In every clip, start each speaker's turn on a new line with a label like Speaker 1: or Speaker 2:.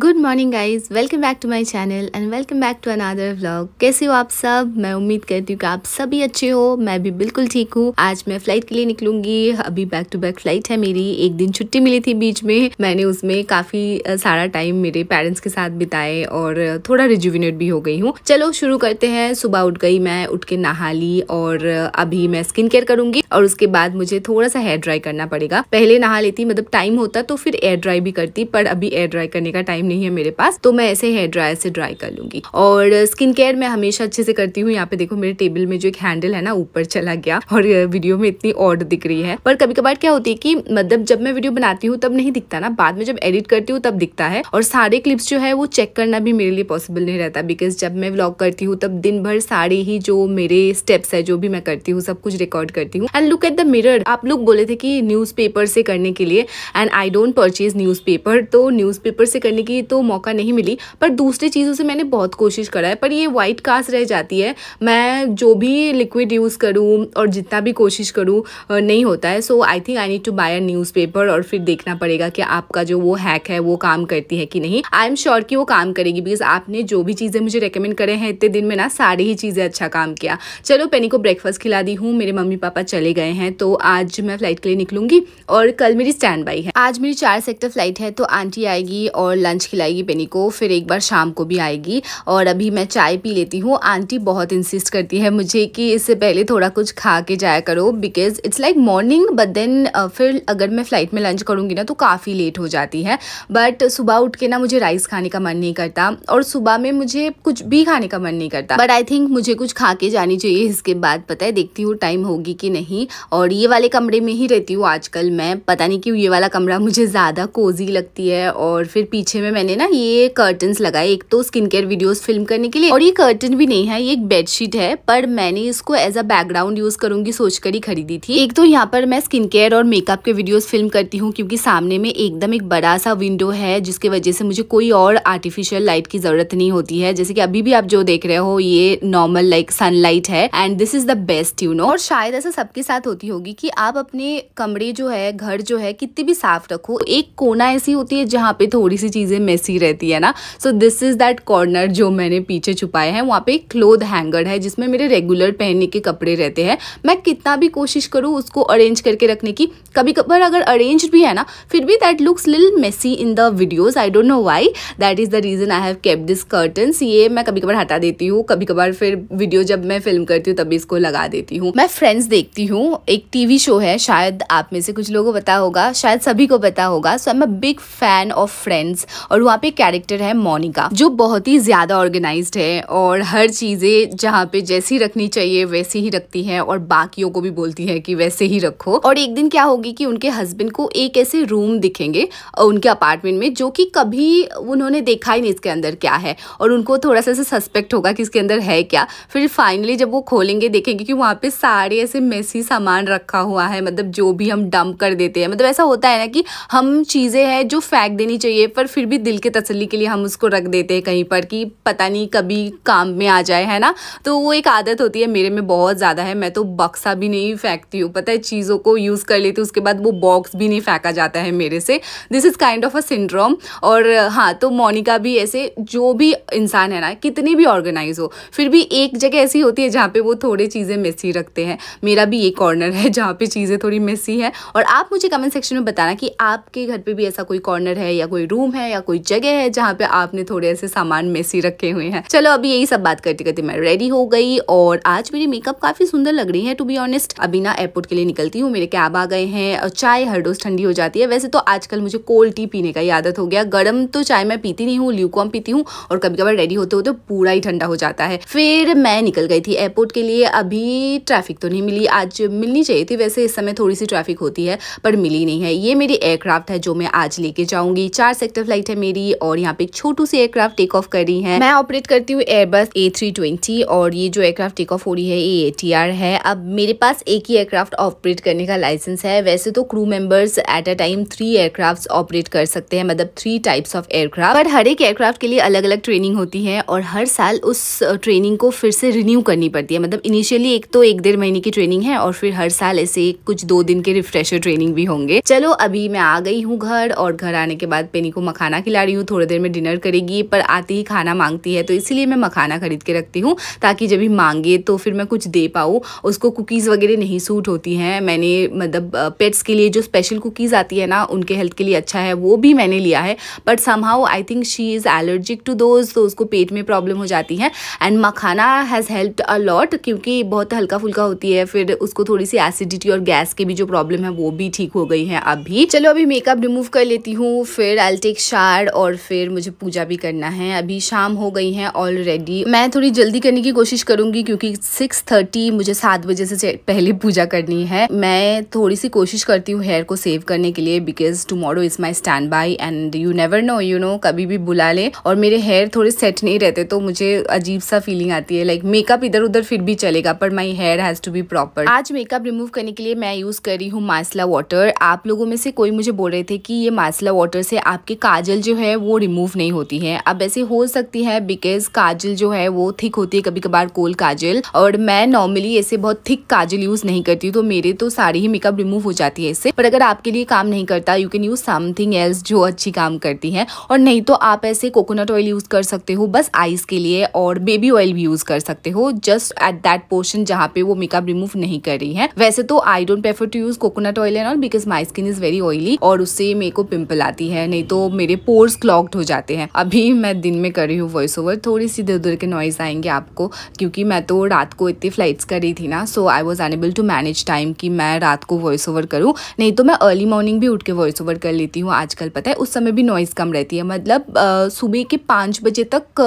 Speaker 1: good morning guys welcome back to my channel and welcome back to another vlog कैसे हो आप सब मैं उम्मीद करती हूँ कि आप सभी अच्छे हो मैं भी बिल्कुल ठीक हूँ आज मैं फ्लाइट के लिए निकलूंगी अभी बैक टू बैक फ्लाइट है मेरी एक दिन छुट्टी मिली थी बीच में मैंने उसमें काफ़ी सारा टाइम मेरे पेरेंट्स के साथ बिताए और थोड़ा रिज्यूविनेट भी हो गई हूँ चलो शुरू करते हैं सुबह उठ गई मैं उठ के नहा ली और अभी मैं स्किन केयर करूंगी और उसके बाद मुझे थोड़ा सा हेयर ड्राई करना पड़ेगा पहले नहा लेती मतलब टाइम होता तो फिर एयर ड्राई भी करती पर अभी एयर ड्राई करने का टाइम नहीं है मेरे पास तो मैं ऐसे हेयर ड्रायर से ड्राई कर लूंगी और स्किन केयर मैं हमेशा अच्छे से करती हूँ यहाँ पे देखो मेरे टेबल में जो एक हैंडल है ना ऊपर चला गया और वीडियो में इतनी ऑड दिख रही है पर कभी कभार क्या होती है की मतलब जब मैं वीडियो बनाती हूँ तब नहीं दिखता ना बाद में जब एडिट करती हूँ तब दिखता है और सारे क्लिप्स जो है वो चेक करना भी मेरे लिए पॉसिबल नहीं रहता बिकॉज जब मैं व्लॉग करती हूँ तब दिन भर सारे ही जो मेरे स्टेप्स है जो भी मैं करती हूँ सब कुछ रिकॉर्ड करती हूँ and look at the mirror आप लोग बोले थे कि न्यूज़पेपर से करने के लिए and I don't purchase newspaper तो न्यूज़पेपर से करने की ये तो मौका नहीं मिली पर दूसरी चीज़ों से मैंने बहुत कोशिश करा है पर ये वाइट कास्ट रह जाती है मैं जो भी लिक्विड यूज़ करूँ और जितना भी कोशिश करूँ नहीं होता है so I think I need to buy a newspaper और फिर देखना पड़ेगा कि आपका जो वो हैक है वो काम करती है कि नहीं आई एम श्योर कि वो काम करेगी बिकॉज आपने जो भी चीज़ें मुझे रिकमेंड करे हैं इतने दिन में ना सारी ही चीज़ें अच्छा काम किया चलो पेनी को ब्रेकफास्ट खिला दी हूँ मेरे मम्मी पापा चले गए हैं तो आज मैं फ्लाइट के लिए निकलूंगी और कल मेरी स्टैंड बाई है आज मेरी चार सेक्टर फ्लाइट है तो आंटी आएगी और लंच लंच खिलाएगी पेनी को फिर एक बार शाम को भी आएगी और अभी मैं चाय पी लेती हूँ आंटी बहुत इंसिस्ट करती है मुझे कि इससे पहले थोड़ा कुछ खा के जाया करो because it's like morning but then फिर अगर मैं फ़्लाइट में लंच करूँगी ना तो काफ़ी लेट हो जाती है बट सुबह उठ के ना मुझे राइस खाने का मन नहीं करता और सुबह में मुझे कुछ भी खाने का मन नहीं करता बट आई थिंक मुझे कुछ खा के जानी चाहिए इसके बाद पता है देखती हूँ टाइम होगी कि नहीं और ये वाले कमरे में ही रहती हूँ आजकल मैं पता नहीं क्यों ये वाला कमरा मुझे ज़्यादा कोजी लगती है और फिर पीछे में में मैंने ना ये कर्टन लगाए एक तो स्किन केयर वीडियोस फिल्म करने के लिए और ये कर्टन भी नहीं है ये एक बेडशीट है पर मैंने इसको एज अ बैकग्राउंड यूज करूंगी सोचकर ही खरीदी थी एक तो यहाँ पर मैं स्किन केयर और मेकअप के वीडियोस फिल्म करती हूँ क्योंकि सामने में एकदम एक बड़ा सा विंडो है जिसकी वजह से मुझे कोई और आर्टिफिशियल लाइट की जरूरत नहीं होती है जैसे कि अभी भी आप जो देख रहे हो ये नॉर्मल लाइक सनलाइट है and this is the best you know और शायद ऐसा सबके साथ होती होगी कि आप अपने कमरे जो है घर जो है कितनी भी साफ रखो एक कोना ऐसी होती है जहाँ पे थोड़ी सी चीजें चीज़ें मेसी रहती है ना so this is that corner जो मैंने पीछे छुपाए हैं वहाँ पे एक क्लोथ हैंगर है जिसमें मेरे रेगुलर पहनने के कपड़े रहते हैं मैं कितना भी कोशिश करूँ उसको अरेंज करके रखने की कभी कभार अगर अरेंज भी है ना फिर भी that looks lil messy in the videos I don't know why that is the reason I have kept this curtains ये मैं कभी कभार हटा देती हूँ कभी कभार फिर वीडियो जब मैं फिल्म करती हूँ तभी इसको लगा देती हूँ मैं फ्रेंड्स देखती हूँ एक टीवी शो है शायद आप में से कुछ लोगों को पता होगा शायद सभी को पता होगा so am a big fan of Friends और वहाँ पे कैरेक्टर है मोनिका जो बहुत ही ज्यादा ऑर्गेनाइज है और हर चीजें जहाँ पे जैसी रखनी चाहिए वैसे ही रखती है और बाकियों को भी बोलती है कि वैसे ही रखो और एक दिन क्या होगी कि उनके हस्बैंड को एक ऐसे रूम दिखेंगे उनके अपार्टमेंट में जो कि कभी उन्होंने देखा ही नहीं इसके अंदर क्या है और उनको थोड़ा सा सस्पेक्ट होगा कि इसके अंदर है क्या फिर फाइनली जब वो खोलेंगे देखेंगे कि वहाँ पे सारे ऐसे मेसी सामान रखा हुआ है मतलब जो भी हम डंप कर देते हैं मतलब ऐसा होता है ना कि हम चीज़ें हैं जो फेंक देनी चाहिए पर फिर भी भी दिल के तसली के लिए हम उसको रख देते हैं कहीं पर कि पता नहीं कभी काम में आ जाए है ना तो वो एक आदत होती है मेरे में बहुत ज़्यादा है मैं तो बक्सा भी नहीं फेंकती हूँ पता है चीज़ों को यूज़ कर लेती हूँ उसके बाद वो बॉक्स भी नहीं फेंका जाता है मेरे से this is kind of a syndrome और हाँ तो मोनिका भी ऐसे जो भी इंसान है ना कितनी भी ऑर्गेनाइज हो फिर भी एक जगह ऐसी होती है जहाँ पर वो थोड़े चीज़ें मेसी रखते हैं मेरा भी एक कॉर्नर है जहाँ पर चीज़ें थोड़ी मेसी है और आप मुझे कमेंट सेक्शन में बताना कि आपके घर पर भी ऐसा कोई कॉर्नर है या कोई रूम है या कोई जगह है जहाँ पे आपने थोड़े ऐसे सामान मेसी रखे हुए हैं चलो अभी यही सब बात करते करते मैं रेडी हो गई और आज मेरी मेकअप काफी सुंदर लग रही है टू बी ऑनेस्ट अभी ना एयरपोर्ट के लिए निकलती हूँ मेरे कैब आ गए हैं और चाय हर रोज ठंडी हो जाती है वैसे तो आजकल मुझे कोल्ड टी पीने का आदत हो गया गर्म तो चाय मैं पीती नहीं हूँ ल्यूकॉम पीती हूँ और कभी कभार रेडी होते होते पूरा ही ठंडा हो जाता है फिर मैं निकल गई थी एयरपोर्ट के लिए अभी ट्रैफिक तो नहीं मिली आज मिलनी चाहिए थी वैसे इस समय थोड़ी सी ट्रैफिक होती है पर मिली नहीं है ये मेरी एयरक्राफ्ट है जो मैं आज लेके जाऊंगी चार सेक्टर फ्लाइट है मेरी और यहाँ पे एक छोटू सी एयरक्राफ्ट टेक ऑफ कर रही है मैं ऑपरेट करती हूँ एयरबस ए थ्री ट्वेंटी और ये जो एयरक्राफ्ट टेक ऑफ हो रही है ये ए है अब मेरे पास एक ही एयरक्राफ्ट ऑपरेट करने का लाइसेंस है वैसे तो crew members at a time three aircraft operate कर सकते हैं मतलब थ्री टाइप्स ऑफ एयरक्राफ्ट पर हर एक एयरक्राफ्ट के लिए अलग अलग ट्रेनिंग होती है और हर साल उस ट्रेनिंग को फिर से रिन्यू करनी पड़ती है मतलब इनिशियली एक तो एक डेढ़ महीने की ट्रेनिंग है और फिर हर साल ऐसे कुछ दो दिन के रिफ्रेशर ट्रेनिंग भी होंगे चलो अभी मैं आ गई हूँ घर और घर आने के बाद पेनी को मखाना खिला रही हूँ थोड़ी देर में डिनर करेगी पर आती ही खाना मांगती है तो इसीलिए मैं मखाना ख़रीद के रखती हूँ ताकि जब भी मांगे तो फिर मैं कुछ दे पाऊँ उसको कुकीज़ वगैरह नहीं सूट होती हैं मैंने मतलब पेट्स के लिए जो स्पेशल कुकीज़ आती है ना उनके हेल्थ के लिए अच्छा है वो भी मैंने लिया है but somehow I think she is allergic to those तो उसको पेट में प्रॉब्लम हो जाती है and makhana has help a lot क्योंकि बहुत हल्का फुल्का होती है फिर उसको थोड़ी सी एसिडिटी और गैस के भी जो प्रॉब्लम है वो भी ठीक हो गई है अभी चलो अभी मेकअप रिमूव कर लेती हूँ फिर आई टेक शार कार्ड और फिर मुझे पूजा भी करना है अभी शाम हो गई है ऑलरेडी मैं थोड़ी जल्दी करने की कोशिश करूंगी क्योंकि सिक्स थर्टी मुझे सात बजे से पहले पूजा करनी है मैं थोड़ी सी कोशिश करती हूँ हेयर को सेव करने के लिए because tomorrow is my stand by and you never know you know कभी भी बुला ले और मेरे हेयर थोड़े सेट नहीं रहते तो मुझे अजीब सा फीलिंग आती है लाइक मेकअप इधर उधर फिर भी चलेगा पर my hair has to be proper आज मेकअप रिमूव करने के लिए मैं यूज़ कर रही हूँ मासला वाटर आप लोगों में से कोई मुझे बोल रहे थे कि ये मासला वाटर से आपके काजल काजल जो है वो रिमूव नहीं होती है अब ऐसे हो सकती है बिकॉज काजल जो है वो थिक होती है कभी कभार कोल काजल और मैं नॉर्मली ऐसे बहुत थिक काजल यूज नहीं करती तो मेरे तो सारी ही मेकअप रिमूव हो जाती है इससे पर अगर आपके लिए काम नहीं करता you can use something else जो अच्छी काम करती है और नहीं तो आप ऐसे कोकोनट ऑयल यूज कर सकते हो बस आइज के लिए और बेबी ऑयल भी यूज कर सकते हो जस्ट एट दैट पोर्शन जहाँ पे वो मेकअप रिमूव नहीं कर रही है वैसे तो I don't prefer to use coconut oil and all because my skin is very oily और उससे मेरे को पिम्पल आती है नहीं तो मेरे पोर्स क्लॉक्ड हो जाते हैं अभी मैं दिन में कर रही हूँ वॉइस ओवर थोड़ी सी इधर उधर के नॉइज़ आएंगे आपको क्योंकि मैं तो रात को इतनी फ्लाइट्स कर रही थी ना so I was unable to manage time कि मैं रात को वॉइस ओवर करूँ नहीं तो मैं अर्ली मॉर्निंग भी उठ के वॉइस ओवर कर लेती हूँ आजकल पता है उस समय भी नॉइज़ कम रहती है मतलब सुबह के पाँच बजे तक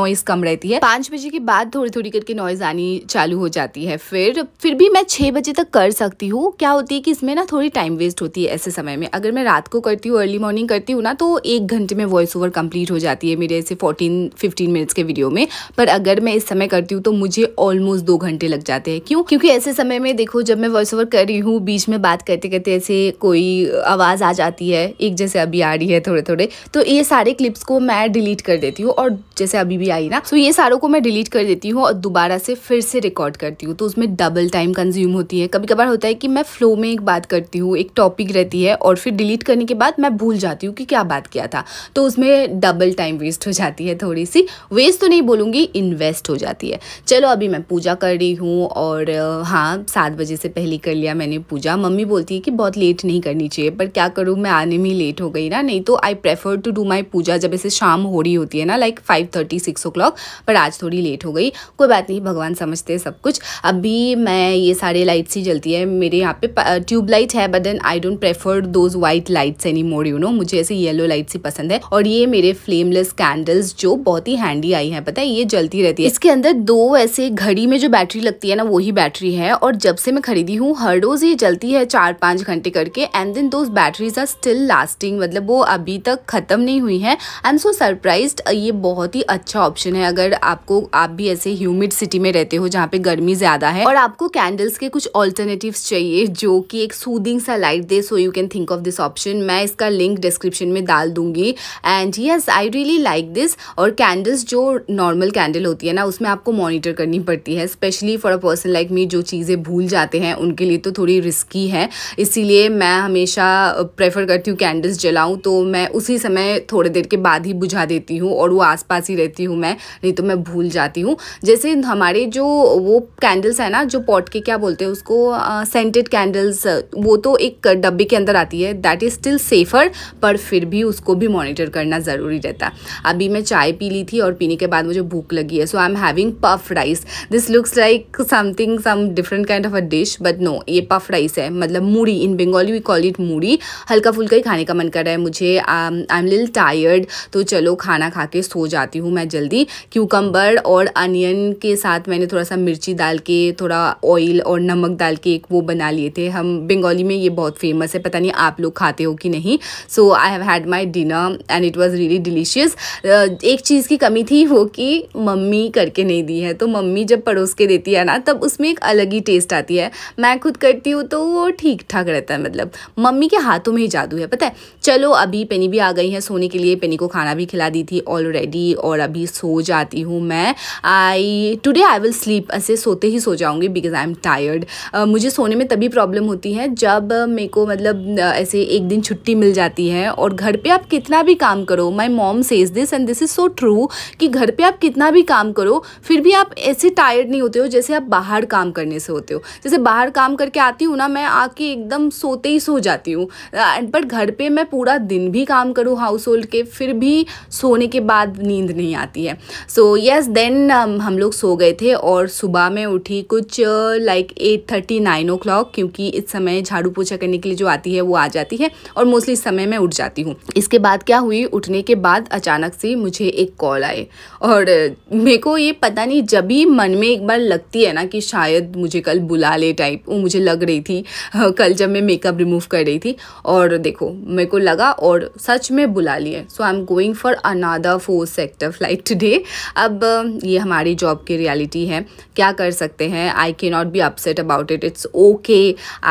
Speaker 1: नॉइज़ कम रहती है पाँच बजे के बाद थोड़ी थोड़ी करके नॉइज़ आनी चालू हो जाती है फिर फिर भी मैं छः बजे तक कर सकती हूँ क्या होती है कि इसमें ना थोड़ी टाइम वेस्ट होती है ऐसे समय में अगर मैं रात को करती हूँ अर्ली मॉर्निंग करती हूँ ना तो एक घंटे में वॉइस ओवर कंप्लीट हो जाती है मेरे ऐसे 14 15 मिनट्स के वीडियो में पर अगर मैं इस समय करती हूँ तो मुझे ऑलमोस्ट दो घंटे लग जाते हैं क्यों क्योंकि ऐसे समय में देखो जब मैं वॉइस ओवर कर रही हूँ बीच में बात करते करते ऐसे कोई आवाज़ आ जाती है एक जैसे अभी आ रही है थोड़े थोड़े तो ये सारे क्लिप्स को मैं डिलीट कर देती हूँ और जैसे अभी भी आई ना तो ये सारों को मैं डिलीट कर देती हूँ और दोबारा से फिर से रिकॉर्ड करती हूँ तो उसमें डबल टाइम कंज्यूम होती है कभी कभार होता है कि मैं फ्लो में एक बात करती हूँ एक टॉपिक रहती है और फिर डिलीट करने के बाद मैं भूल जाती हूँ कि क्या बात किया था तो उसमें डबल टाइम वेस्ट हो जाती है थोड़ी सी वेस्ट तो नहीं बोलूँगी इन्वेस्ट हो जाती है चलो अभी मैं पूजा कर रही हूँ और हाँ सात बजे से पहले कर लिया मैंने पूजा मम्मी बोलती है कि बहुत लेट नहीं करनी चाहिए पर क्या करूँ मैं आने में लेट हो गई ना नहीं तो I prefer to do my puja जब ऐसे शाम हो रही होती है ना like five thirty six o'clock पर आज थोड़ी लेट हो गई कोई बात नहीं भगवान समझते हैं सब कुछ अभी मैं ये सारे लाइट्स ही जलती है मेरे यहाँ पे ट्यूबलाइट है but then I don't prefer those white lights any more you know मुझे ऐसे येलो लाइट लाइट सी पसंद है और ये मेरे फ्लेमलेस कैंडल्स जो बहुत ही हैंडी आई है पता है ये जलती रहती है इसके अंदर दो ऐसे घड़ी में जो बैटरी लगती है ना वही बैटरी है और जब से मैं खरीदी हूँ हर रोज ये जलती है चार पांच घंटे करके and then two batteries are still lasting मतलब वो अभी तक खत्म नहीं हुई है आई एम सो सरप्राइज ये बहुत ही अच्छा ऑप्शन है अगर आपको आप भी ऐसे ह्यूमिड सिटी में रहते हो जहाँ पे गर्मी ज्यादा है और आपको कैंडल्स के कुछ ऑल्टरनेटिव चाहिए जो कि एक सूदिंग सा लाइट दे so you can think of this option मैं इसका लिंक डिस्क्रिप्शन में डाल दूंगी and yes I really like this और कैंडल्स जो नॉर्मल कैंडल होती है ना उसमें आपको मॉनिटर करनी पड़ती है specially for a person like me जो चीज़ें भूल जाते हैं उनके लिए तो थोड़ी रिस्की है इसीलिए मैं हमेशा प्रेफर करती हूँ कैंडल्स जलाऊँ तो मैं उसी समय थोड़ी देर के बाद ही बुझा देती हूँ और वो आसपास ही रहती हूँ मैं नहीं तो मैं भूल जाती हूँ जैसे हमारे जो वो कैंडल्स हैं ना जो पॉट के क्या बोलते हैं उसको सेंटेड कैंडल्स वो तो एक डब्बे के अंदर आती है दैट इज़ स्टिल सेफ़र पर फिर भी उसको उसको भी मॉनिटर करना ज़रूरी रहता अभी मैं चाय पी ली थी और पीने के बाद मुझे भूख लगी है so I am having puff rice this looks like something some different kind of a dish but no ये पफ राइस है मतलब muri in Bengali we call it muri हल्का फुल्का ही खाने का मन कर रहा है मुझे आई एम लिल टायर्ड तो चलो खाना खा के सो जाती हूँ मैं जल्दी क्यूकम्बर और अनियन के साथ मैंने थोड़ा सा मिर्ची डाल के थोड़ा ऑयल और नमक डाल के एक वो बना लिए थे हम बंगाली में ये बहुत फेमस है पता नहीं आप लोग खाते हो कि नहीं so I have had my dinner and it was really delicious एक चीज़ की कमी थी वो कि मम्मी करके नहीं दी है तो मम्मी जब पड़ोस के देती है ना तब उसमें एक अलग ही टेस्ट आती है मैं खुद करती हूँ तो वो ठीक ठाक रहता है मतलब मम्मी के हाथों में ही जादू है पता है चलो अभी पेनी भी आ गई है सोने के लिए पेनी को खाना भी खिला दी थी ऑलरेडी और अभी सो जाती हूँ मैं I today I will sleep ऐसे सोते ही सो जाऊँगी बिकॉज आई एम टायर्ड मुझे सोने में तभी प्रॉब्लम होती है जब मेरे को मतलब uh, ऐसे एक दिन छुट्टी मिल जाती है और घर पे आप कितना भी काम करो my mom says this and this is so true कि घर पे आप कितना भी काम करो फिर भी आप ऐसे टायर्ड नहीं होते हो जैसे आप बाहर काम करने से होते हो जैसे बाहर काम करके आती हूँ ना मैं आके एकदम सोते ही सो जाती हूँ बट घर पे मैं पूरा दिन भी काम करूँ हाउस होल्ड के फिर भी सोने के बाद नींद नहीं आती है सो यस देन हम लोग सो गए थे और सुबह में उठी कुछ like eight thirty nine o'clock क्योंकि इस समय झाड़ू पोछा करने के लिए जो आती है वो आ जाती है और मोस्टली इस समय मैं उठ जाती हूँ इस इसके बाद क्या हुई उठने के बाद अचानक से मुझे एक कॉल आए और मेरे को ये पता नहीं जब भी मन में एक बार लगती है ना कि शायद मुझे कल बुला ले टाइप वो मुझे लग रही थी कल जब मैं मेकअप रिमूव कर रही थी और देखो मेरे को लगा और सच में बुला लिए so I am going for another four sector flight today अब ये हमारी जॉब की रियलिटी है क्या कर सकते हैं I can not be upset about it it's okay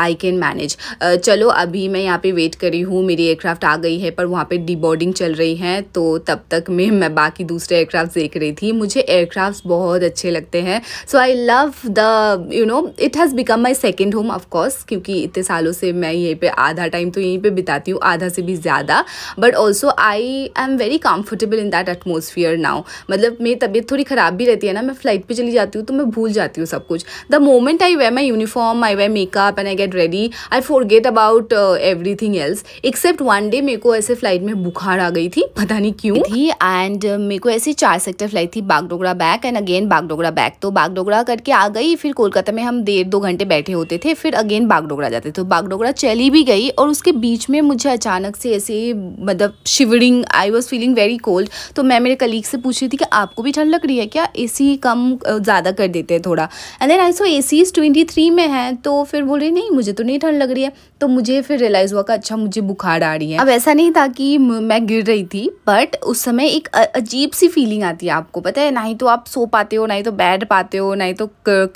Speaker 1: I can manage चलो अभी मैं यहाँ पे वेट करी हूँ मेरी एयरक्राफ्ट आ गई है पर वहाँ पे डिबोर्डिंग चल रही है तो तब तक में मैं बाकी दूसरे एयरक्राफ्ट देख रही थी मुझे एयरक्राफ्ट बहुत अच्छे लगते हैं so I love the you know it has become my second home of course क्योंकि इतने सालों से मैं यहीं पर आधा टाइम तो यहीं पर बिताती हूँ आधा से भी ज़्यादा but also I I am very comfortable in that atmosphere now मतलब मेरी तबीयत थोड़ी ख़राब भी रहती है ना मैं फ्लाइट पर चली जाती हूँ तो मैं भूल जाती हूँ सब कुछ the moment I wear my uniform I wear makeup and I get ready I forget about everything else except one day मेरे को ऐसे फ्लाइट साइड में बुखार आ गई थी पता नहीं क्यों थी एंड uh, मेरे को ऐसी चार सेक्टर फ्लाइट थी Bagdogra back and again Bagdogra back तो बागडोगरा करके आ गई फिर कोलकाता में हम डेढ़ दो घंटे बैठे होते थे फिर अगेन बागडोगरा जाते थे तो बागडोगरा चली भी गई और उसके बीच में मुझे अचानक से ऐसे मतलब shivering I was feeling very cold तो मैं मेरे कलीग से पूछ रही थी कि आपको भी ठंड लग रही है क्या ए कम ज़्यादा कर देते हैं थोड़ा एंड देन आई सो ए सी में है तो फिर बोल रही नहीं मुझे तो नहीं ठंड लग रही है तो मुझे फिर रियलाइज़ हुआ कि अच्छा मुझे बुखार आ रही है अब ऐसा नहीं था कि कि मैं गिर रही थी बट उस समय एक अजीब सी फीलिंग आती है आपको पता है ना ही तो आप सो पाते हो ना ही तो बैठ पाते हो ना ही तो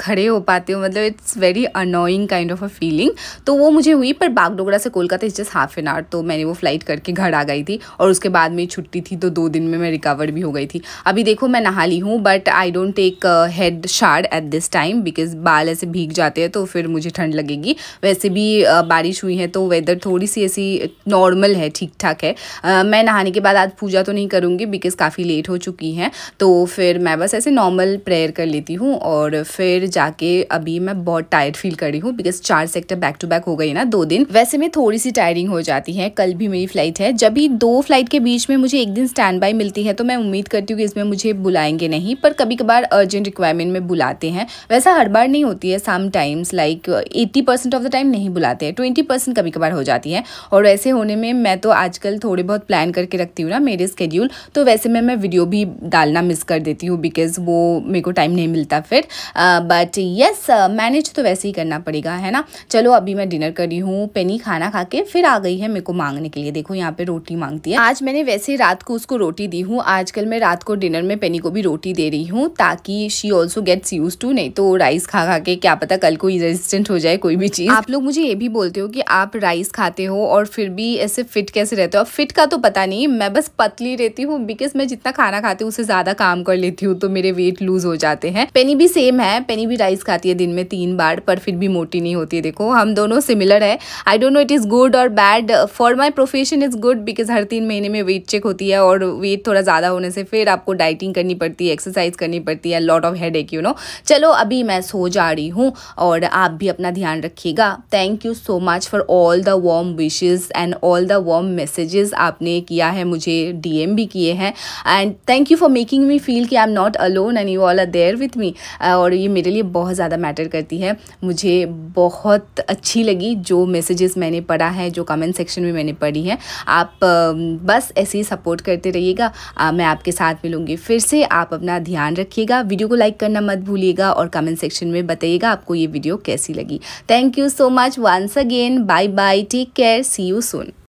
Speaker 1: खड़े हो पाते हो मतलब it's very annoying kind of a feeling तो वो मुझे हुई पर बागडोगरा से Kolkata is just half an hour तो मैंने वो फ्लाइट करके घर आ गई थी और उसके बाद मेरी छुट्टी थी तो दो दिन में मैं रिकवर भी हो गई थी अभी देखो मैं नहा ली हूँ but I don't take head shower at this time because बाल ऐसे भीग जाते हैं तो फिर मुझे ठंड लगेगी वैसे भी बारिश हुई है तो वेदर थोड़ी सी ऐसी नॉर्मल है ठीक ठाक है आ, मैं नहाने के बाद आज पूजा तो नहीं करूँगी बिकॉज़ काफ़ी लेट हो चुकी हैं तो फिर मैं बस ऐसे नॉर्मल प्रेयर कर लेती हूँ और फिर जाके अभी मैं बहुत टायर्ड फील कर रही हूँ बिकॉज़ चार सेक्टर बैक टू बैक हो गई ना दो दिन वैसे में थोड़ी सी टायरिंग हो जाती है कल भी मेरी फ्लाइट है जब भी दो फ्लाइट के बीच में मुझे एक दिन स्टैंड बाई मिलती है तो मैं उम्मीद करती हूँ कि इसमें मुझे बुलाएंगे नहीं पर कभी कभार अर्जेंट रिक्वायरमेंट में बुलाते हैं वैसा हर बार नहीं होती है sometimes like eighty percent of the time नहीं बुलाते हैं ट्वेंटी परसेंट कभी कभार हो जाती है और ऐसे होने में मैं तो आजकल थोड़े बहुत प्लान करके रखती हूँ ना मेरे स्केड्यूल तो वैसे में मैं वीडियो भी डालना मिस कर देती हूँ बिकॉज वो मेरे को टाइम नहीं मिलता फिर बट येस मैनेज तो वैसे ही करना पड़ेगा है ना चलो अभी मैं डिनर कर रही हूँ पेनी खाना खा के फिर आ गई है मेरे को मांगने के लिए देखो यहाँ पे रोटी मांगती है आज मैंने वैसे रात को उसको रोटी दी हूँ आजकल मैं रात को डिनर में पेनी को भी रोटी दे रही हूँ ताकि she also gets used to नहीं तो राइस खा खा के क्या पता कल को रेजिस्टेंट हो जाए कोई भी चीज़ आप लोग मुझे ये भी बोलते हो कि आप राइस खाते हो और फिर भी ऐसे फिट कैसे रहते हो आप फिट का तो पता नहीं मैं बस पतली रहती हूँ बिकॉज मैं जितना खाना खाती हूँ उससे ज़्यादा काम कर लेती हूँ तो मेरे वेट लूज हो जाते हैं पेनी भी सेम है पेनी भी राइस खाती है दिन में तीन बार पर फिर भी मोटी नहीं होती है देखो हम दोनों सिमिलर है I don't know it is good और bad for my profession is good because हर तीन महीने में वेट चेक होती है और वेट थोड़ा ज़्यादा होने से फिर आपको डाइटिंग करनी पड़ती है एक्सरसाइज करनी पड़ती है lot of headache you know चलो अभी मैं सो जा रही हूँ और आप भी अपना ध्यान रखिएगा thank you so much for all the warm wishes and all the warm messages messages आपने किया है मुझे डीएम भी किए हैं and thank you for making me feel कि I am not alone and you all are there with me और ये मेरे लिए बहुत ज़्यादा मैटर करती है मुझे बहुत अच्छी लगी जो मैसेजेस मैंने पढ़ा है जो कमेंट सेक्शन में मैंने पढ़ी है आप um, बस ऐसे ही सपोर्ट करते रहिएगा uh, मैं आपके साथ मिलूँगी फिर से आप अपना ध्यान रखिएगा वीडियो को लाइक करना मत भूलिएगा और कमेंट सेक्शन में बताइएगा आपको ये वीडियो कैसी लगी thank you so much once again bye bye take care see you soon